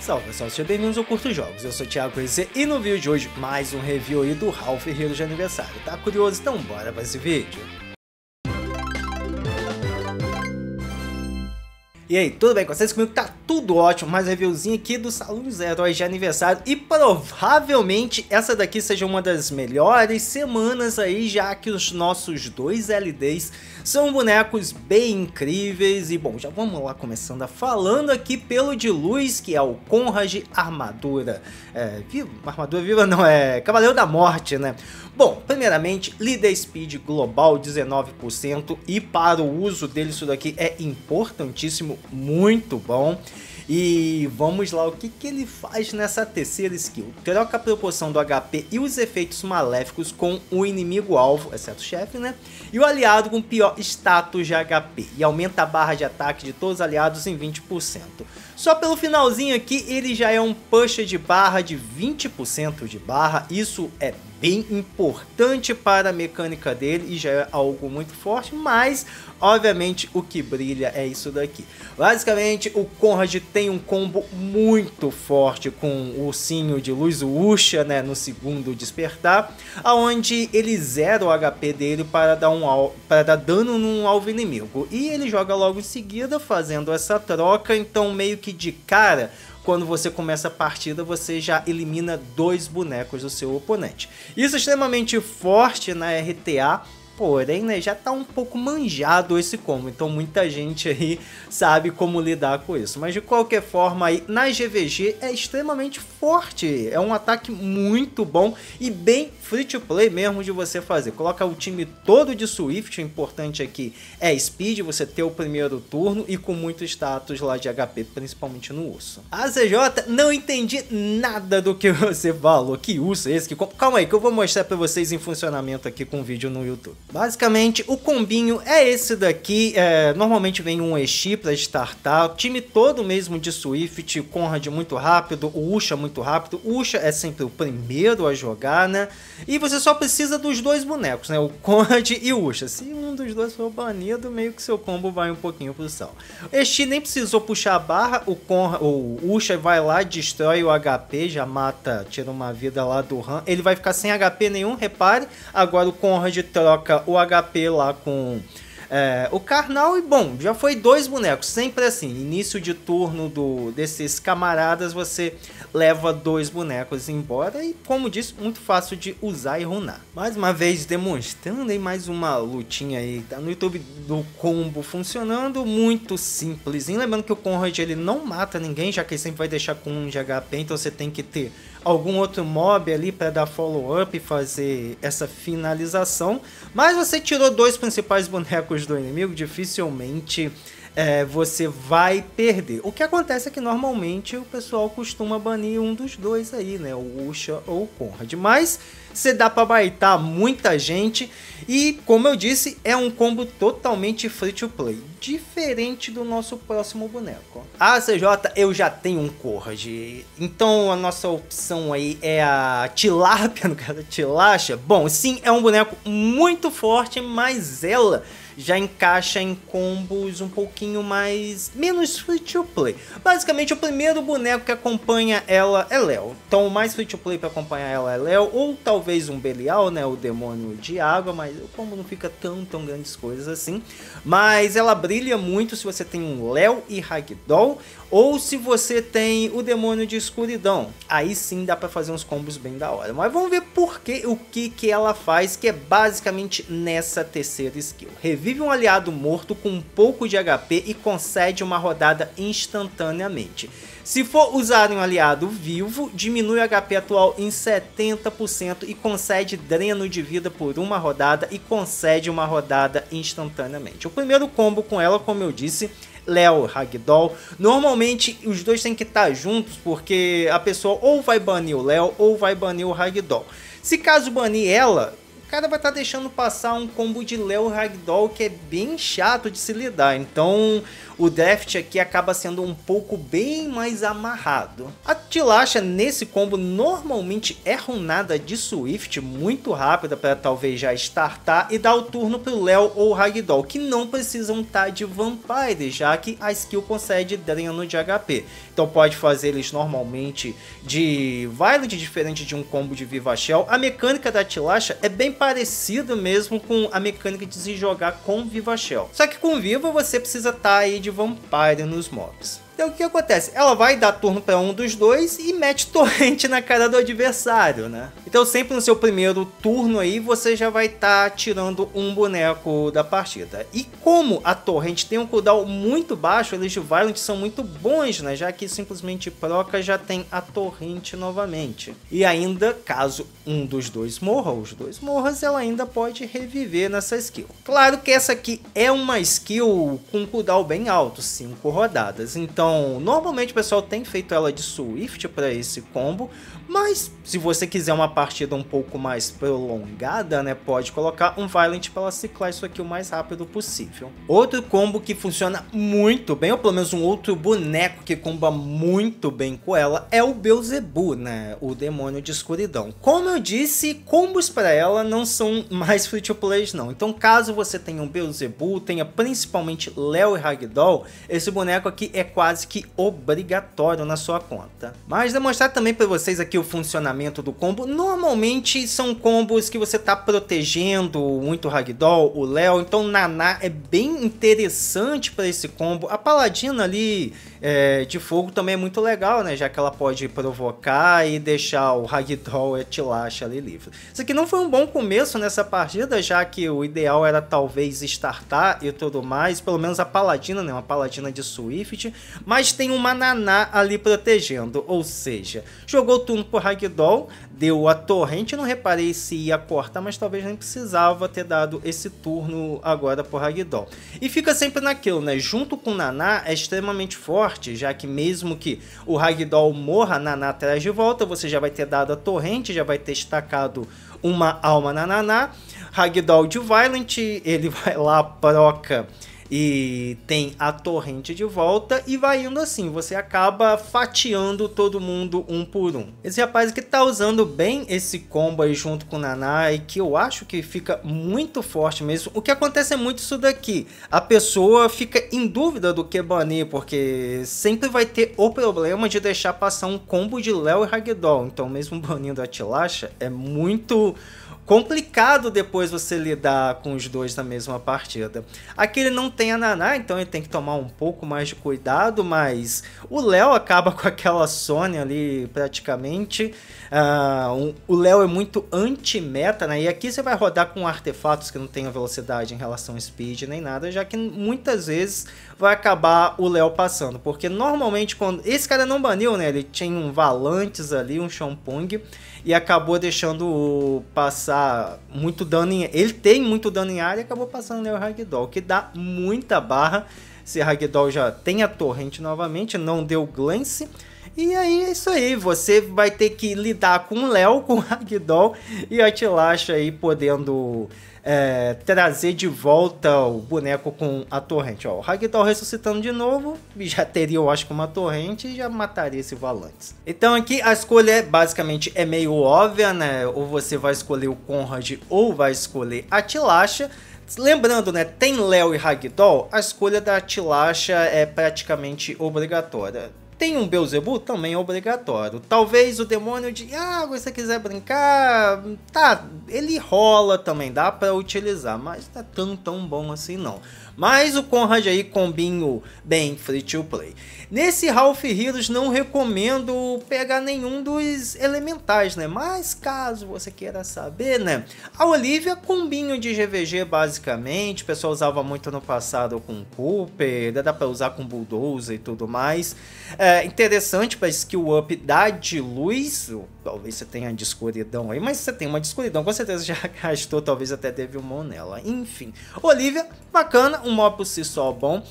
Salve pessoal, sejam bem-vindos ao Curto Jogos, eu sou o Thiago e no vídeo de hoje mais um review aí do Ralph Hero de aniversário. Tá curioso? Então bora pra esse vídeo. E aí, tudo bem com vocês? Comigo tá tudo ótimo, mais reviewzinho aqui do Salão dos Heróis de aniversário e provavelmente essa daqui seja uma das melhores semanas aí, já que os nossos dois LDs são bonecos bem incríveis e bom, já vamos lá começando a falando aqui pelo de luz, que é o Conrad Armadura, é, viva, Armadura Viva não, é Cavaleiro da Morte, né? Bom, primeiramente, Leader Speed Global 19% e para o uso dele isso daqui é importantíssimo, muito bom. E vamos lá, o que, que ele faz nessa terceira skill? Troca a proporção do HP e os efeitos maléficos com o inimigo alvo, exceto o chefe, né? E o aliado com pior status de HP. E aumenta a barra de ataque de todos os aliados em 20%. Só pelo finalzinho aqui, ele já é um push de barra de 20% de barra. Isso é bem importante para a mecânica dele e já é algo muito forte, mas obviamente o que brilha é isso daqui. Basicamente, o Conrad tem um combo muito forte com o ursinho de luz, o Usha, né, no segundo despertar, aonde ele zera o HP dele para dar, um para dar dano num alvo inimigo. E ele joga logo em seguida fazendo essa troca, então meio que de cara quando você começa a partida, você já elimina dois bonecos do seu oponente. Isso é extremamente forte na RTA, Porém, né, já tá um pouco manjado esse combo, então muita gente aí sabe como lidar com isso. Mas de qualquer forma, aí na GVG é extremamente forte, é um ataque muito bom e bem free to play mesmo de você fazer. Coloca o time todo de Swift, o importante aqui é speed, você ter o primeiro turno e com muito status lá de HP, principalmente no urso. A ZJ não entendi nada do que você falou, que urso é esse? Que... Calma aí que eu vou mostrar pra vocês em funcionamento aqui com o vídeo no YouTube. Basicamente, o combinho é esse daqui. É, normalmente vem um Exi para startar. O time todo mesmo de Swift, Conrad muito rápido, o Usha muito rápido. O Usha é sempre o primeiro a jogar, né? E você só precisa dos dois bonecos, né? O Conrad e o Usha. Se um dos dois for banido, meio que seu combo vai um pouquinho pro céu. O Exi nem precisou puxar a barra. O, Conrad, o Usha vai lá, destrói o HP, já mata, tira uma vida lá do Han. Ele vai ficar sem HP nenhum, repare. Agora o Conrad troca troca o HP lá com é, o Karnal e bom, já foi dois bonecos, sempre assim, início de turno do desses camaradas você leva dois bonecos embora e como disse, muito fácil de usar e runar. Mais uma vez demonstrando aí mais uma lutinha aí, tá no YouTube do combo funcionando, muito simples. E lembrando que o Conrad ele não mata ninguém, já que ele sempre vai deixar com um de HP, então você tem que ter algum outro mob ali para dar follow-up e fazer essa finalização. Mas você tirou dois principais bonecos do inimigo, dificilmente é, você vai perder. O que acontece é que normalmente o pessoal costuma banir um dos dois aí, né? O Usha ou o Conrad. Mas você dá para baitar muita gente e, como eu disse, é um combo totalmente free to play, diferente do nosso próximo boneco. A ah, CJ eu já tenho um Corrage, então a nossa opção aí é a Tilápia, no caso Tilacha. Bom, sim, é um boneco muito forte, mas ela já encaixa em combos um pouquinho mais menos free to play. Basicamente, o primeiro boneco que acompanha ela é Léo. Então, o mais free to play para acompanhar ela é Léo, ou talvez um Belial, né, o demônio de água, mas o combo não fica tão, tão grandes coisas assim. Mas ela brilha muito se você tem um Léo e Ragdoll, ou se você tem o demônio de escuridão, aí sim dá para fazer uns combos bem da hora. Mas vamos ver por que, o que, que ela faz, que é basicamente nessa terceira skill. Revive um aliado morto com um pouco de HP e concede uma rodada instantaneamente. Se for usar um aliado vivo, diminui o HP atual em 70% e concede dreno de vida por uma rodada e concede uma rodada instantaneamente. O primeiro combo com ela, como eu disse, Léo Ragdoll. Normalmente os dois têm que estar juntos porque a pessoa ou vai banir o Léo ou vai banir o Ragdoll. Se caso banir ela, cara vai estar tá deixando passar um combo de Leo Ragdoll que é bem chato de se lidar, então o draft aqui acaba sendo um pouco bem mais amarrado. A Tilacha nesse combo normalmente é runada de Swift, muito rápida para talvez já startar e dar o turno para o Leo ou Ragdoll, que não precisam estar tá de Vampire, já que a skill concede dreno de HP. Então pode fazer eles normalmente de Violet, diferente de um combo de Viva Shell. A mecânica da Tilacha é bem parecido mesmo com a mecânica de se jogar com Viva Shell. Só que com Viva você precisa estar tá aí de Vampire nos mobs. Então o que acontece? Ela vai dar turno para um dos dois e mete torrente na cara do adversário, né? Então sempre no seu primeiro turno aí você já vai estar tá tirando um boneco da partida. E como a torrente tem um cooldown muito baixo, eles de Violent são muito bons, né? Já que simplesmente proca já tem a torrente novamente. E ainda, caso um dos dois morra, os dois morras, ela ainda pode reviver nessa skill. Claro que essa aqui é uma skill com cooldown bem alto, 5 rodadas. Então então, normalmente o pessoal tem feito ela de Swift para esse combo, mas se você quiser uma partida um pouco mais prolongada, né, pode colocar um Violent para ela ciclar isso aqui o mais rápido possível. Outro combo que funciona muito bem, ou pelo menos um outro boneco que comba muito bem com ela, é o Beelzebub, né, o demônio de escuridão. Como eu disse, combos para ela não são mais free to play não. Então, caso você tenha um Beelzebub, tenha principalmente Leo e Ragdoll, esse boneco aqui é quase quase que obrigatório na sua conta. Mas demonstrar também para vocês aqui o funcionamento do combo. Normalmente são combos que você está protegendo muito o Ragdoll, o Léo, então Naná é bem interessante para esse combo. A Paladina ali é, de fogo também é muito legal, né? Já que ela pode provocar e deixar o Ragdoll e Tilash ali livre. Isso aqui não foi um bom começo nessa partida, já que o ideal era talvez startar e tudo mais, pelo menos a Paladina, né? Uma Paladina de Swift, mas tem uma Naná ali protegendo, ou seja, jogou turno pro Ragdoll, deu a torrente, não reparei se ia cortar, mas talvez nem precisava ter dado esse turno agora pro Ragdoll. E fica sempre naquilo, né? Junto com Naná é extremamente forte, já que mesmo que o Ragdoll morra, Naná traz de volta, você já vai ter dado a torrente, já vai ter estacado uma alma na Naná. Ragdoll de Violent, ele vai lá, proca e tem a torrente de volta e vai indo assim, você acaba fatiando todo mundo um por um. Esse rapaz que tá usando bem esse combo aí junto com o Nanai, que eu acho que fica muito forte mesmo. O que acontece é muito isso daqui, a pessoa fica em dúvida do que é banir, porque sempre vai ter o problema de deixar passar um combo de Léo e Ragdoll, então mesmo banindo a Tilasha é muito complicado depois você lidar com os dois na mesma partida. Aqui ele não tem a Naná, então ele tem que tomar um pouco mais de cuidado, mas o Léo acaba com aquela Sony ali praticamente. Uh, um, o Léo é muito anti-meta, né? E aqui você vai rodar com artefatos que não tenham velocidade em relação ao speed nem nada, já que muitas vezes vai acabar o Léo passando. Porque normalmente quando. Esse cara não baniu, né? Ele tinha um Valantes ali, um Champung. E acabou deixando passar muito dano em. Ele tem muito dano em área e acabou passando o o Ragdoll. Que dá muita barra. Se Ragdoll já tem a torrente novamente, não deu glance. E aí é isso aí, você vai ter que lidar com o Léo, com o Ragdoll e a Tilacha aí podendo é, trazer de volta o boneco com a torrente. Ó, o Ragdoll ressuscitando de novo, já teria, eu acho, uma torrente e já mataria esse Valantes. Então aqui a escolha é, basicamente é meio óbvia, né? Ou você vai escolher o Conrad ou vai escolher a Tilacha. Lembrando, né, tem Léo e Ragdoll, a escolha da Tilacha é praticamente obrigatória tem um Beuzebu? Também é obrigatório. Talvez o demônio de ah, você quiser brincar, tá, ele rola também, dá para utilizar, mas não é tão, tão bom assim não. Mas o Conrad aí combinho bem free to play. Nesse Half Heroes não recomendo pegar nenhum dos elementais, né? Mas caso você queira saber, né? A Olivia combinho de GVG basicamente, o pessoal usava muito no passado com Cooper, né? dá para usar com Bulldozer e tudo mais. É interessante para skill up da de luz, Talvez você tenha de escuridão aí, mas você tem uma de escuridão, com certeza já gastou, talvez até teve um mão nela. Enfim, Olivia, bacana, um mó por si só bom.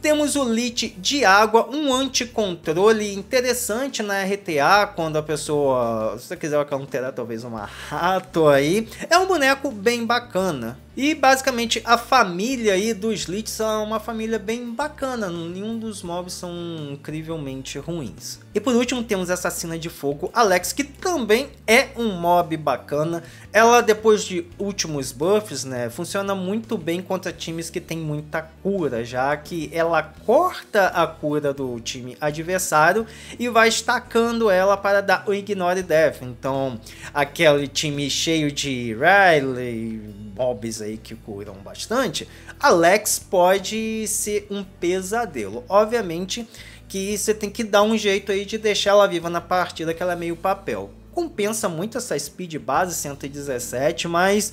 Temos o lit de água, um anticontrole interessante na RTA, quando a pessoa, se você quiser alterar talvez uma rato aí, é um boneco bem bacana. E basicamente a família aí dos lits é uma família bem bacana, nenhum dos mobs são incrivelmente ruins. E por último temos a assassina de fogo Alex, que também é um mob bacana. Ela depois de últimos buffs, né, funciona muito bem contra times que tem muita cura, já que ela ela corta a cura do time adversário e vai estacando ela para dar o Ignore Death. Então, aquele time cheio de Riley, mobs aí que curam bastante, Alex pode ser um pesadelo. Obviamente que você tem que dar um jeito aí de deixar ela viva na partida, que ela é meio papel compensa muito essa speed base 117, mas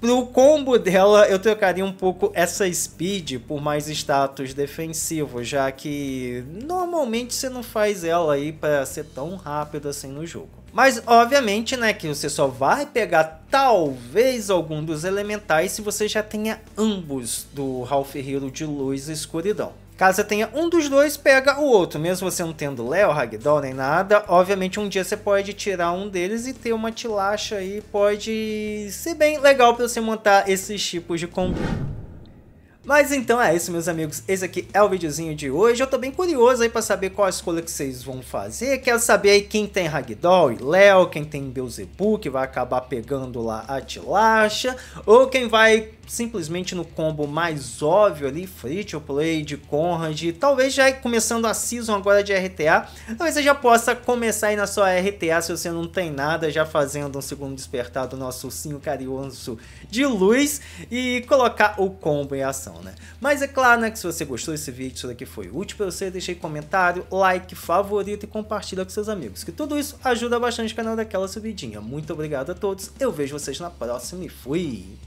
pro combo dela eu trocaria um pouco essa speed por mais status defensivo, já que normalmente você não faz ela aí para ser tão rápido assim no jogo. Mas obviamente, né, que você só vai pegar talvez algum dos elementais se você já tenha ambos do Ralph Hero de luz e escuridão. Caso você tenha um dos dois, pega o outro. Mesmo você não tendo Léo, Ragdoll nem nada, obviamente um dia você pode tirar um deles e ter uma tilacha aí. Pode ser bem legal para você montar esses tipos de combo. Mas então é isso, meus amigos. Esse aqui é o videozinho de hoje. Eu tô bem curioso aí pra saber qual a escolha que vocês vão fazer. Quero saber aí quem tem Ragdoll e Léo, quem tem Beelzebub, que vai acabar pegando lá a Tilacha, ou quem vai simplesmente no combo mais óbvio ali, Free to Play, de Conrad, talvez já começando a Season agora de RTA, talvez você já possa começar aí na sua RTA se você não tem nada, já fazendo um segundo despertar do nosso ursinho carinhoso de luz e colocar o combo em ação não, né? Mas é claro, né, que se você gostou desse vídeo, isso daqui foi útil para você, aí comentário, like, favorito e compartilha com seus amigos, que tudo isso ajuda bastante o canal daquela subidinha. Muito obrigado a todos, eu vejo vocês na próxima e fui!